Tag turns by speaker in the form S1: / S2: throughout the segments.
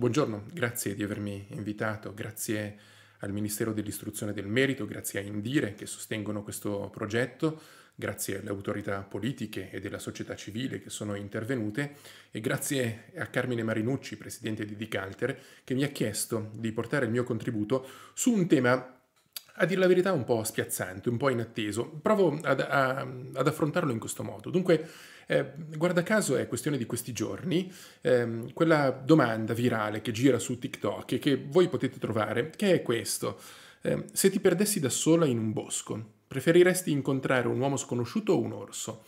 S1: Buongiorno, grazie di avermi invitato, grazie al Ministero dell'Istruzione del Merito, grazie a Indire che sostengono questo progetto, grazie alle autorità politiche e della società civile che sono intervenute e grazie a Carmine Marinucci, presidente di Dicalter, che mi ha chiesto di portare il mio contributo su un tema a dire la verità un po' spiazzante, un po' inatteso. Provo ad, a, ad affrontarlo in questo modo. Dunque, eh, guarda caso è questione di questi giorni, ehm, quella domanda virale che gira su TikTok e che voi potete trovare, che è questo. Eh, se ti perdessi da sola in un bosco, preferiresti incontrare un uomo sconosciuto o un orso?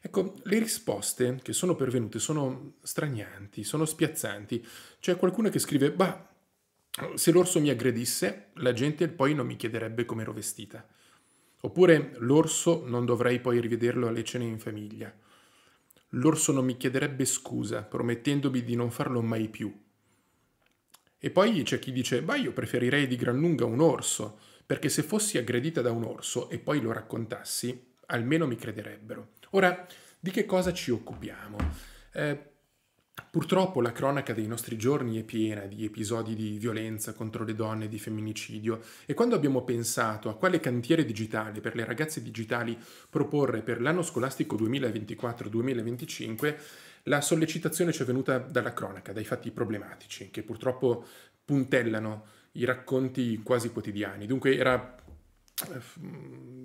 S1: Ecco, le risposte che sono pervenute sono stranianti, sono spiazzanti. C'è qualcuno che scrive, bah, se l'orso mi aggredisse, la gente poi non mi chiederebbe come ero vestita. Oppure l'orso non dovrei poi rivederlo alle cene in famiglia. L'orso non mi chiederebbe scusa, promettendomi di non farlo mai più. E poi c'è chi dice, ma io preferirei di gran lunga un orso, perché se fossi aggredita da un orso e poi lo raccontassi, almeno mi crederebbero. Ora, di che cosa ci occupiamo? Eh, Purtroppo la cronaca dei nostri giorni è piena di episodi di violenza contro le donne e di femminicidio e quando abbiamo pensato a quale cantiere digitale per le ragazze digitali proporre per l'anno scolastico 2024-2025, la sollecitazione ci è venuta dalla cronaca, dai fatti problematici che purtroppo puntellano i racconti quasi quotidiani. Dunque era eh,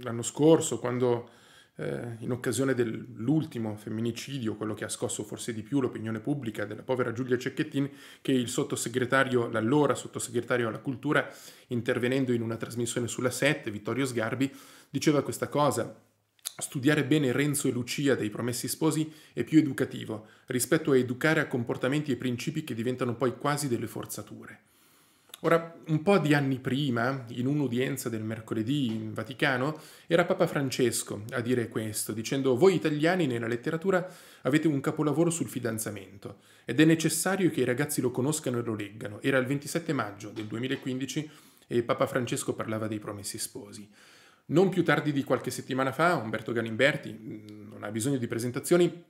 S1: l'anno scorso quando eh, in occasione dell'ultimo femminicidio, quello che ha scosso forse di più l'opinione pubblica della povera Giulia Cecchettin, che il sottosegretario, l'allora sottosegretario alla cultura, intervenendo in una trasmissione sulla 7, Vittorio Sgarbi, diceva questa cosa. Studiare bene Renzo e Lucia dei Promessi Sposi è più educativo rispetto a educare a comportamenti e principi che diventano poi quasi delle forzature. Ora, un po' di anni prima, in un'udienza del mercoledì in Vaticano, era Papa Francesco a dire questo, dicendo voi italiani nella letteratura avete un capolavoro sul fidanzamento ed è necessario che i ragazzi lo conoscano e lo leggano. Era il 27 maggio del 2015 e Papa Francesco parlava dei promessi sposi. Non più tardi di qualche settimana fa, Umberto Galimberti, mm, non ha bisogno di presentazioni,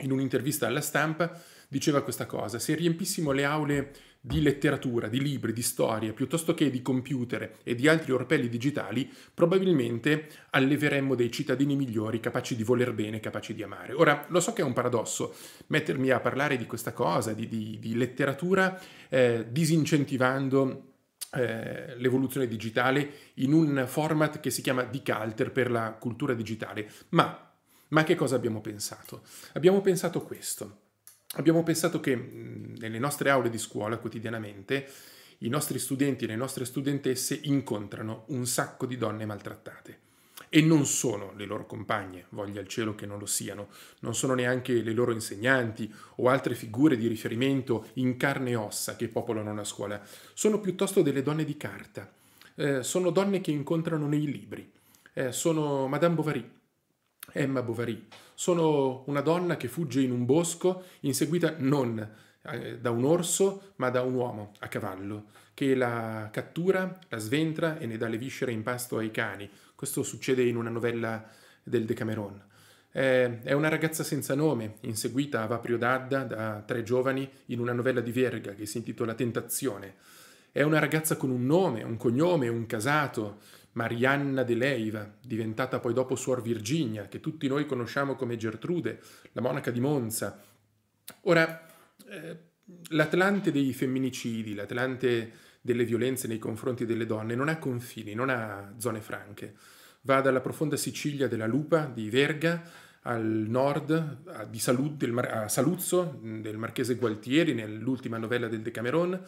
S1: in un'intervista alla stampa diceva questa cosa, se riempissimo le aule di letteratura, di libri, di storie, piuttosto che di computer e di altri orpelli digitali, probabilmente alleveremmo dei cittadini migliori, capaci di voler bene, capaci di amare. Ora, lo so che è un paradosso mettermi a parlare di questa cosa, di, di, di letteratura, eh, disincentivando eh, l'evoluzione digitale in un format che si chiama Decalter per la cultura digitale, ma ma che cosa abbiamo pensato? Abbiamo pensato questo. Abbiamo pensato che mm, nelle nostre aule di scuola quotidianamente i nostri studenti e le nostre studentesse incontrano un sacco di donne maltrattate. E non sono le loro compagne, voglia il cielo che non lo siano, non sono neanche le loro insegnanti o altre figure di riferimento in carne e ossa che popolano la scuola, sono piuttosto delle donne di carta, eh, sono donne che incontrano nei libri, eh, sono Madame Bovary, Emma Bovary. Sono una donna che fugge in un bosco inseguita non eh, da un orso, ma da un uomo a cavallo, che la cattura, la sventra e ne dà le viscere in pasto ai cani. Questo succede in una novella del Decameron. È una ragazza senza nome, inseguita a Vaprio Dadda da tre giovani in una novella di Verga che si intitola Tentazione. È una ragazza con un nome, un cognome, un casato, Marianna de Leiva, diventata poi dopo Suor Virginia, che tutti noi conosciamo come Gertrude, la monaca di Monza. Ora, eh, l'Atlante dei femminicidi, l'Atlante delle violenze nei confronti delle donne non ha confini, non ha zone franche. Va dalla profonda Sicilia della Lupa, di Verga, al nord a, di Salud, del, a Saluzzo, del marchese Gualtieri, nell'ultima novella del Decameron,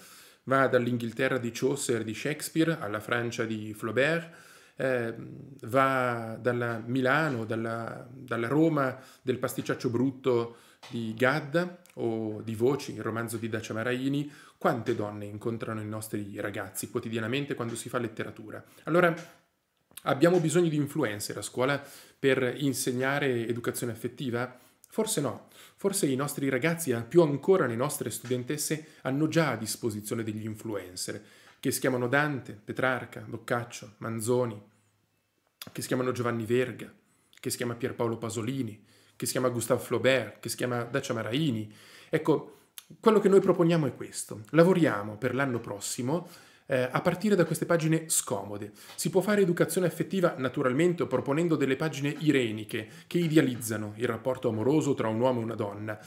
S1: va dall'Inghilterra di Chaucer, di Shakespeare, alla Francia di Flaubert, eh, va dalla Milano, dalla, dalla, Roma del pasticciaccio brutto di Gadda o di Voci, il romanzo di Dacia Maraini, quante donne incontrano i nostri ragazzi quotidianamente quando si fa letteratura. Allora abbiamo bisogno di influencer a scuola per insegnare educazione affettiva? Forse no, forse i nostri ragazzi e più ancora le nostre studentesse hanno già a disposizione degli influencer, che si chiamano Dante, Petrarca, Boccaccio, Manzoni, che si chiamano Giovanni Verga, che si chiama Pierpaolo Pasolini, che si chiama Gustave Flaubert, che si chiama Dacia Maraini. Ecco, quello che noi proponiamo è questo. Lavoriamo per l'anno prossimo eh, a partire da queste pagine scomode. Si può fare educazione affettiva naturalmente proponendo delle pagine ireniche che idealizzano il rapporto amoroso tra un uomo e una donna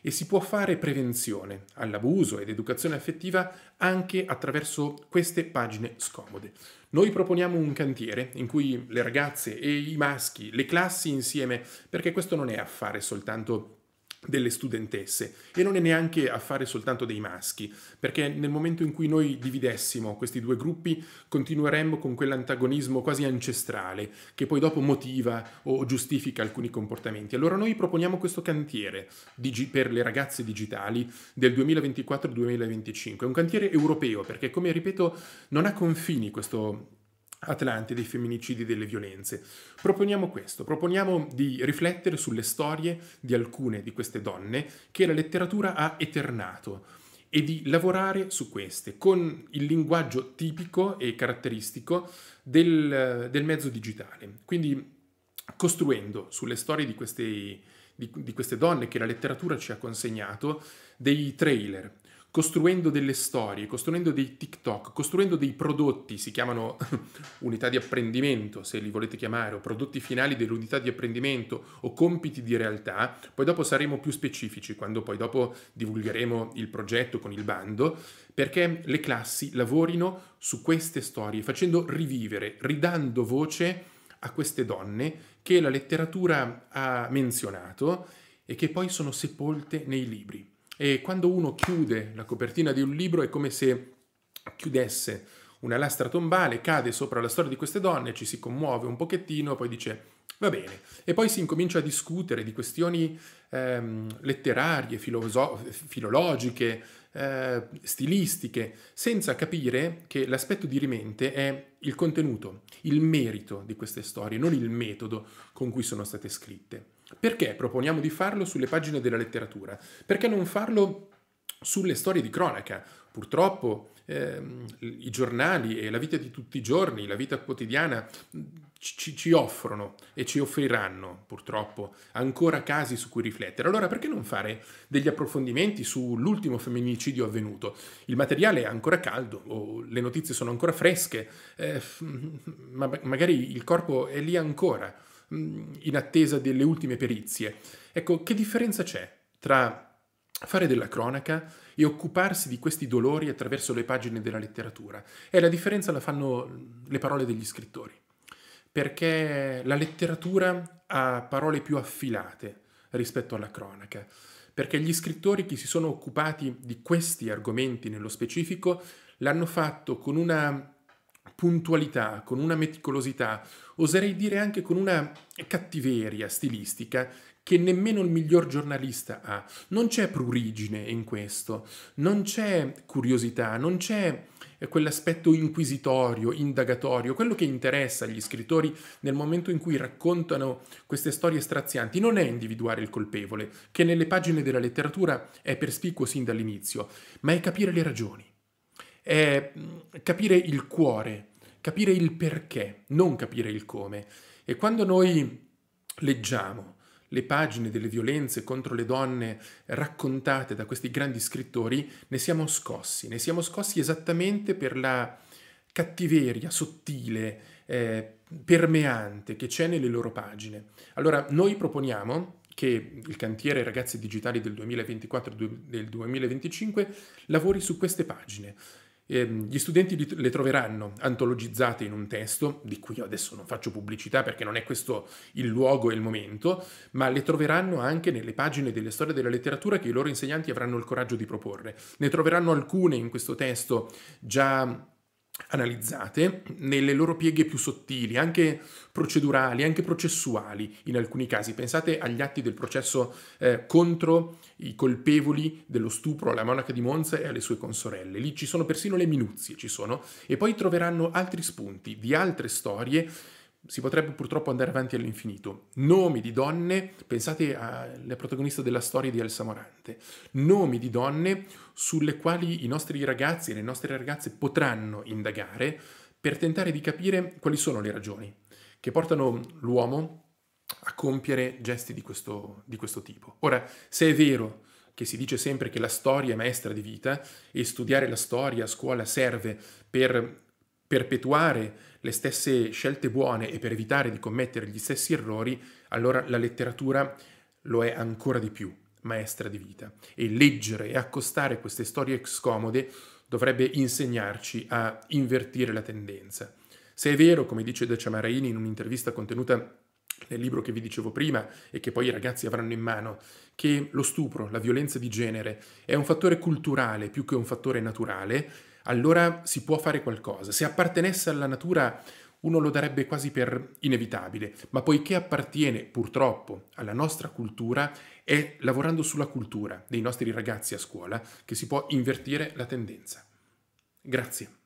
S1: e si può fare prevenzione all'abuso ed educazione affettiva anche attraverso queste pagine scomode. Noi proponiamo un cantiere in cui le ragazze e i maschi, le classi insieme, perché questo non è affare soltanto delle studentesse e non è neanche affare soltanto dei maschi, perché nel momento in cui noi dividessimo questi due gruppi continueremmo con quell'antagonismo quasi ancestrale che poi dopo motiva o giustifica alcuni comportamenti. Allora noi proponiamo questo cantiere per le ragazze digitali del 2024-2025, è un cantiere europeo perché come ripeto non ha confini questo Atlante dei femminicidi e delle violenze. Proponiamo questo, proponiamo di riflettere sulle storie di alcune di queste donne che la letteratura ha eternato e di lavorare su queste con il linguaggio tipico e caratteristico del, del mezzo digitale. Quindi costruendo sulle storie di queste, di, di queste donne che la letteratura ci ha consegnato dei trailer, costruendo delle storie, costruendo dei TikTok, costruendo dei prodotti, si chiamano unità di apprendimento se li volete chiamare, o prodotti finali dell'unità di apprendimento o compiti di realtà, poi dopo saremo più specifici quando poi dopo divulgheremo il progetto con il bando, perché le classi lavorino su queste storie, facendo rivivere, ridando voce a queste donne che la letteratura ha menzionato e che poi sono sepolte nei libri. E quando uno chiude la copertina di un libro è come se chiudesse una lastra tombale, cade sopra la storia di queste donne, ci si commuove un pochettino, poi dice Va bene, e poi si incomincia a discutere di questioni ehm, letterarie, filologiche, eh, stilistiche, senza capire che l'aspetto dirimente è il contenuto, il merito di queste storie, non il metodo con cui sono state scritte. Perché proponiamo di farlo sulle pagine della letteratura? Perché non farlo sulle storie di cronaca? Purtroppo eh, i giornali e la vita di tutti i giorni, la vita quotidiana ci, ci, offrono e ci offriranno purtroppo ancora casi su cui riflettere. Allora perché non fare degli approfondimenti sull'ultimo femminicidio avvenuto? Il materiale è ancora caldo o le notizie sono ancora fresche, eh, ma magari il corpo è lì ancora mm, in attesa delle ultime perizie. Ecco, che differenza c'è tra fare della cronaca e occuparsi di questi dolori attraverso le pagine della letteratura? E eh, la differenza la fanno le parole degli scrittori perché la letteratura ha parole più affilate rispetto alla cronaca, perché gli scrittori che si sono occupati di questi argomenti nello specifico l'hanno fatto con una puntualità, con una meticolosità, oserei dire anche con una cattiveria stilistica che nemmeno il miglior giornalista ha. Non c'è prurigine in questo, non c'è curiosità, non c'è quell'aspetto inquisitorio, indagatorio, quello che interessa agli scrittori nel momento in cui raccontano queste storie strazianti non è individuare il colpevole, che nelle pagine della letteratura è perspicuo sin dall'inizio, ma è capire le ragioni, è mm, capire il cuore, capire il perché, non capire il come. E quando noi leggiamo le pagine delle violenze contro le donne raccontate da questi grandi scrittori, ne siamo scossi, ne siamo scossi esattamente per la cattiveria sottile, eh, permeante che c'è nelle loro pagine. Allora noi proponiamo che il cantiere Ragazzi Digitali del 2024 e del 2025 lavori su queste pagine Ehm, gli studenti le troveranno antologizzate in un testo, di cui io adesso non faccio pubblicità perché non è questo il luogo e il momento, ma le troveranno anche nelle pagine delle storie della letteratura che i loro insegnanti avranno il coraggio di proporre. Ne troveranno alcune in questo testo già analizzate nelle loro pieghe più sottili, anche procedurali, anche processuali in alcuni casi. Pensate agli atti del processo eh, contro i colpevoli dello stupro alla monaca di Monza e alle sue consorelle. Lì ci sono persino le minuzie, ci sono, e poi troveranno altri spunti di altre storie si potrebbe purtroppo andare avanti all'infinito. Nomi di donne, pensate alla protagonista della storia di Elsa Morante, nomi di donne sulle quali i nostri ragazzi e le nostre ragazze potranno indagare per tentare di capire quali sono le ragioni che portano l'uomo a compiere gesti di questo, di questo tipo. Ora, se è vero che si dice sempre che la storia è maestra di vita e studiare la storia a scuola serve per perpetuare le stesse scelte buone e per evitare di commettere gli stessi errori, allora la letteratura lo è ancora di più, maestra di vita. E leggere e accostare queste storie scomode dovrebbe insegnarci a invertire la tendenza. Se è vero, come dice De Ciamaraini in un'intervista contenuta nel libro che vi dicevo prima e che poi i ragazzi avranno in mano, che lo stupro, la violenza di genere è un fattore culturale più che un fattore naturale, allora si può fare qualcosa. Se appartenesse alla natura uno lo darebbe quasi per inevitabile, ma poiché appartiene purtroppo alla nostra cultura, è lavorando sulla cultura dei nostri ragazzi a scuola che si può invertire la tendenza. Grazie.